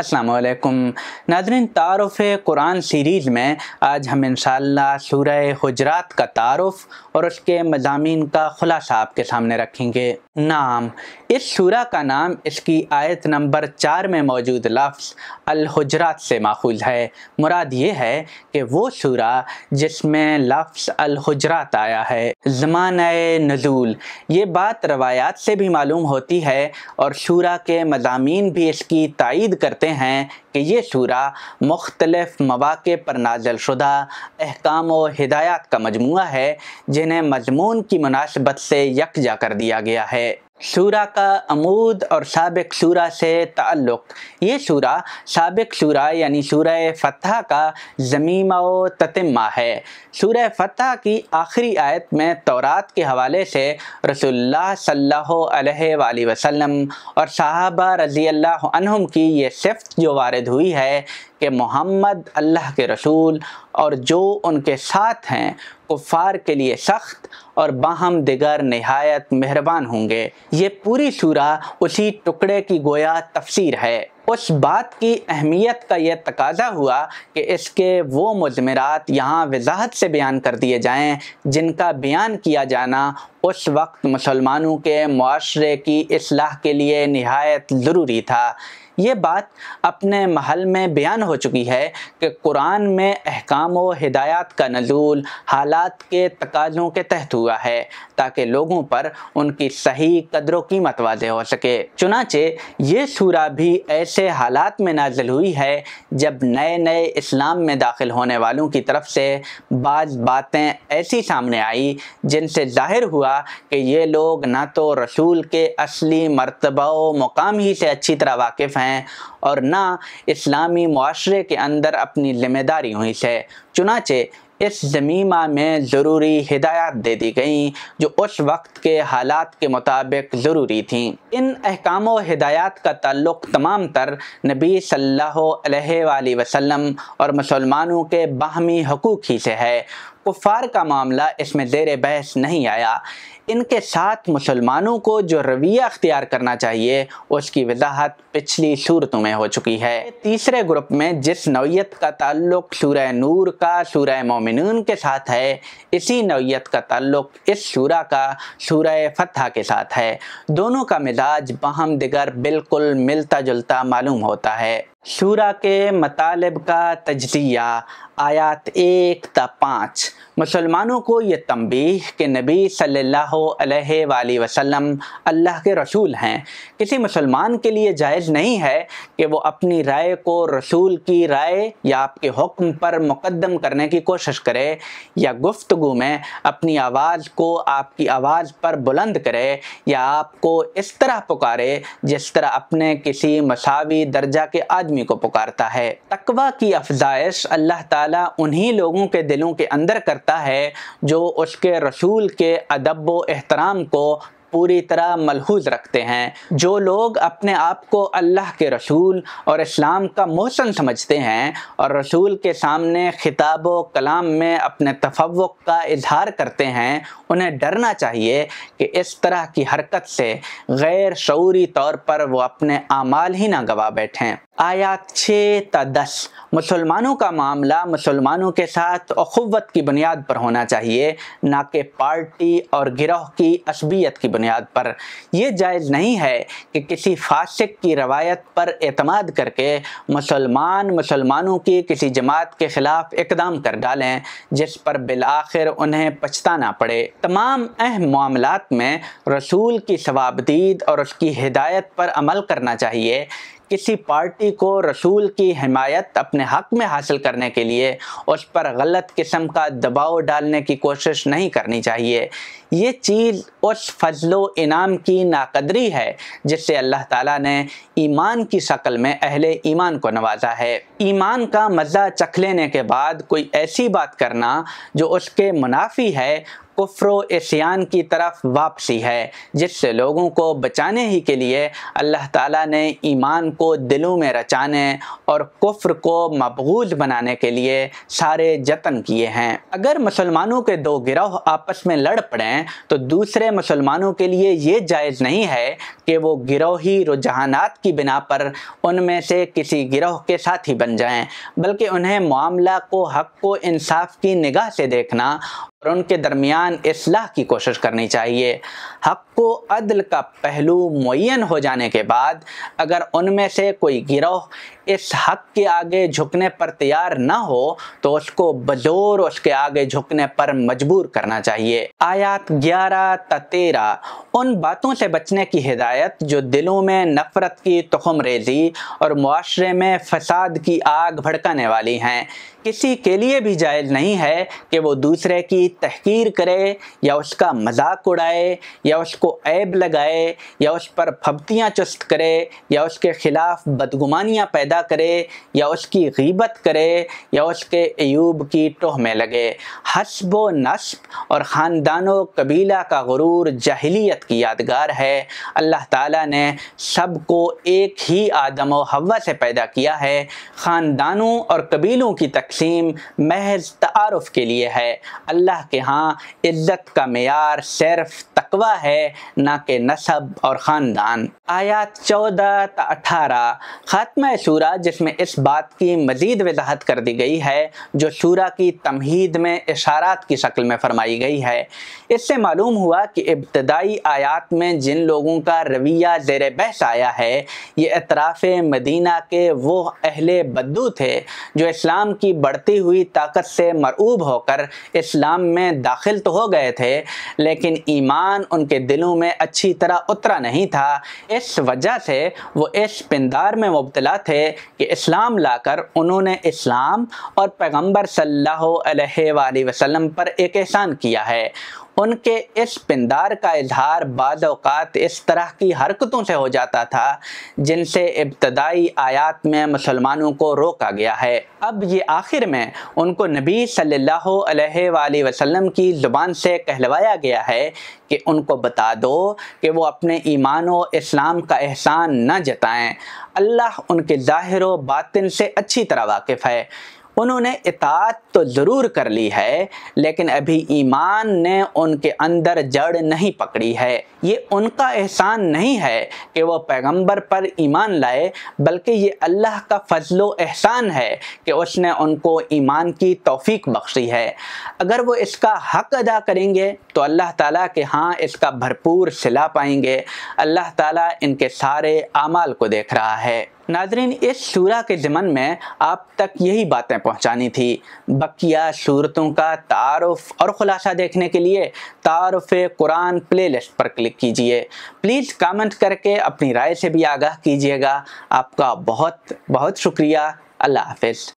असलकुम नाजरन तारफ़ कुरान सीरीज़ में आज हम इन सूरह हजरात का तारफ़ और उसके मजामी का ख़ुलासा आपके सामने रखेंगे नाम इस सूरह का नाम इसकी आयत नंबर चार में मौजूद लफ्ज़ अलहजरात से माखूज है मुराद ये है कि वो सूरह जिसमें लफ्ज़ अलहजरात आया है ज़मान नजूल ये बात रवायात से भी मालूम होती है और सूरह के मजामी भी इसकी तइद करते करते हैं कि ये शूरा मुख्तलफ़ मौाक़ पर नाजल शुदा अहकाम व हिदायत का मजमू है जिन्हें मजमून की मुनासबत से यकजा कर दिया गया है शूरा का अमूद और सबक शूरा से ताल्लुक़ ये शूरा सबक शूरा यानी शूर फ़तह का ज़मीमा व ततम्मा है शूर फ़तह की आखिरी आयत में तौरात के हवाले से रसोल्ला वसम और साहबा रज़ी अल्लाह की ये सिफत जो वारद हुई है कि मोहम्मद अल्लाह के रसूल और जो उनके साथ हैं कुफ़ार के लिए सख्त और बाहम दिगर नहायत मेहरबान होंगे ये पूरी सूरा उसी टुकड़े की गोया तफसीर है उस बात की अहमियत का यह तकाजा हुआ कि इसके वो मजमरात यहाँ वजाहत से बयान कर दिए जाएँ जिनका बयान किया जाना उस वक्त मुसलमानों के माशरे की असलाह के लिए नहायत ज़रूरी था ये बात अपने महल में बयान हो चुकी है कि कुरान में अहकाम व हिदायत का नजूल हालात के तकाजों के तहत हुआ है ताकि लोगों पर उनकी सही कदरों की मतवाज़े हो सके चुनाचे ये सूरा भी ऐसे हालात में नाजिल हुई है जब नए नए इस्लाम में दाखिल होने वालों की तरफ से बाज़ बातें ऐसी सामने आई जिनसे जाहिर हुआ कि ये लोग ना तो रसूल के असली मरतबा मकाम ही से अच्छी तरह वाकिफ़ हैं हैं और ना इस्लामी माशरे के अंदर अपनी जिम्मेदारी हुई से चुनाचे इस जमीमा में ज़रूरी हिदायत दे दी गई जो उस वक्त के हालात के मुताबिक ज़रूरी थी इन अहकाम हिदायत का ताल्लुक तमाम तर नबी सल्लल्लाहु अलैहि वसल्लम और मुसलमानों के बाहमी हकूक़ ही से है कुफार का मामला इसमें जेर बहस नहीं आया इनके साथ मुसलमानों को जो रवैया अख्तियार करना चाहिए उसकी वजाहत पिछली सूरतों में हो चुकी है तीसरे ग्रुप में जिस नौीयत का ताल्लुक सूर्य नूर का सूर्य मोमिनून के साथ है इसी नौीयत का ताल्लुक इस शूरा का सूर्य फतह के साथ है दोनों का मिजाज बहम दिगर बिल्कुल मिलता जुलता मालूम होता है शूरा के मतालब का तजिया आयात एक त पाँच मुसलमानों को ये तंबीह के नबी सल्ला वसम अल्लाह के रसूल हैं किसी मुसलमान के लिए जायज़ नहीं है कि वो अपनी राय को रसूल की राय या आपके हुक्म पर मुकदम करने की कोशिश करे या गुफ्तु में अपनी आवाज़ को आपकी आवाज़ पर बुलंद करे या आपको इस तरह पुकारे जिस तरह अपने किसी मसावी दर्जा के आदमी आदमी को पुकारता है तकवा की अफजाइश अल्लाह ताला उन्हीं लोगों के दिलों के अंदर करता है जो उसके रसूल के अदब व एहतराम को पूरी तरह मलहूज रखते हैं जो लोग अपने आप को अल्लाह के रसूल और इस्लाम का मोहसन समझते हैं और रसूल के सामने खिताब कलाम में अपने तफवक का इजहार करते हैं उन्हें डरना चाहिए कि इस तरह की हरकत से गैर शौरी तौर पर वो अपने आमाल ही ना गवा बैठें आयात छः ता दस मुसलमानों का मामला मुसलमानों के साथ अखुवत की बुनियाद पर होना चाहिए ना कि पार्टी और गिरोह की असबियत की बुनियाद बुनियाद पर यह जायज़ नहीं है कि किसी फासिक की रवायत पर एतमाद करके मुसलमान मुसलमानों की किसी जमात के ख़िलाफ़ इकदाम कर डालें जिस पर बिलाखिर उन्हें पछताना पड़े तमाम अहम मामलों में रसूल की सवाबदीद और उसकी हिदायत पर अमल करना चाहिए किसी पार्टी को रसूल की हिमायत अपने हक में हासिल करने के लिए उस पर गलत किस्म का दबाव डालने की कोशिश नहीं करनी चाहिए ये चीज़ उस फजलो इनाम की नाकदरी है जिससे अल्लाह ताला ने ईमान की शक्ल में अहले ईमान को नवाजा है ईमान का मज़ा चख लेने के बाद कोई ऐसी बात करना जो उसके मुनाफी है कुफ्रो एशियान की तरफ वापसी है जिससे लोगों को बचाने ही के लिए अल्लाह ताला ने ईमान को दिलों में रचाने और कुफ्र को मबगूज बनाने के लिए सारे जतन किए हैं अगर मुसलमानों के दो गिरोह आपस में लड़ पड़ें तो दूसरे मुसलमानों के लिए ये जायज़ नहीं है कि वो गिरोही रुझानात की बिना पर उनमें से किसी गिरोह के साथ ही बन जाएं बल्कि उन्हें मामला को हक को इंसाफ की निगाह से देखना और उनके दरमियान असलाह की कोशिश करनी चाहिए हक को अदल का पहलू मुन हो जाने के बाद अगर उनमें से कोई गिरोह इस हक के आगे झुकने पर तैयार ना हो तो उसको बजोर उसके आगे झुकने पर मजबूर करना चाहिए आयात ग्यारह तेरह उन बातों से बचने की हिदायत जो दिलों में नफरत की तुखम रेजी और माशरे में फसाद की आग भड़काने वाली हैं किसी के लिए भी जायज़ नहीं है कि वो दूसरे की तहकीर करे या उसका मजाक उड़ाए या उसको ऐब लगाए या उस पर फबतियाँ चुस्त करे या उसके ख़िलाफ़ बदगुमानियाँ पैदा निंदा करे या उसकी गीबत करे या उसके एयूब की टोह में लगे हसब व नस्ब और ख़ानदान कबीला का गुरूर जहलीत की यादगार है अल्लाह ताला ने सब को एक ही आदम व हवा से पैदा किया है ख़ानदानों और कबीलों की तकसीम महज तारफ़ के लिए है अल्लाह के यहाँ इज़्ज़त का मैार सिर्फ तकवा है ना कि नसब और ख़ानदान आयात चौदह त अठारह खात्मा शूरा जिसमें इस बात की मज़ीद वजाहत कर दी गई है जो शूरा की तमहीद में इशारात की शक्ल में फरमाई गई है इससे मालूम हुआ कि इब्तदाई आयात में जिन लोगों का रवैया जेर बहस आया है ये अतराफ़ मदीना के वो अहल बद्दू थे जो इस्लाम की बढ़ती हुई ताकत से मरूब होकर इस्लाम में दाखिल तो हो गए थे लेकिन ईमान उनके दिलों में अच्छी तरह उतरा नहीं था इस वजह से वो इस पिंदार में मुबतला थे कि इस्लाम लाकर उन्होंने इस्लाम और पैगम्बर सल्ला वसम पर एक एहसान किया है उनके इस पिंदार का इजहार बाद इस तरह की हरकतों से हो जाता था जिनसे इब्तदाई आयात में मुसलमानों को रोका गया है अब ये आखिर में उनको नबी सल्लल्लाहु अलैहि वसल्लम की ज़ुबान से कहलवाया गया है कि उनको बता दो कि वो अपने ईमान व इस्लाम का एहसान न जताएं अल्लाह उनके ज़ाहिर व बातिन से अच्छी तरह वाकिफ़ है उन्होंने इतात तो ज़रूर कर ली है लेकिन अभी ईमान ने उनके अंदर जड़ नहीं पकड़ी है ये उनका एहसान नहीं है कि वो पैगंबर पर ईमान लाए बल्कि ये अल्लाह का फजलो एहसान है कि उसने उनको ईमान की तोफ़ी बख्शी है अगर वो इसका हक अदा करेंगे तो अल्लाह ताला के हाँ इसका भरपूर सिला पाएंगे अल्लाह ताला इनके सारे आमाल को देख रहा है नादरीन इस शूरा के जमन में आप तक यही बातें पहुंचानी थी बकिया सूरतों का तारफ़ और ख़ुलासा देखने के लिए तारफ़ कुरान प्लेलिस्ट पर क्लिक कीजिए प्लीज़ कमेंट करके अपनी राय से भी आगाह कीजिएगा आपका बहुत बहुत शुक्रिया अल्लाह हाफिज़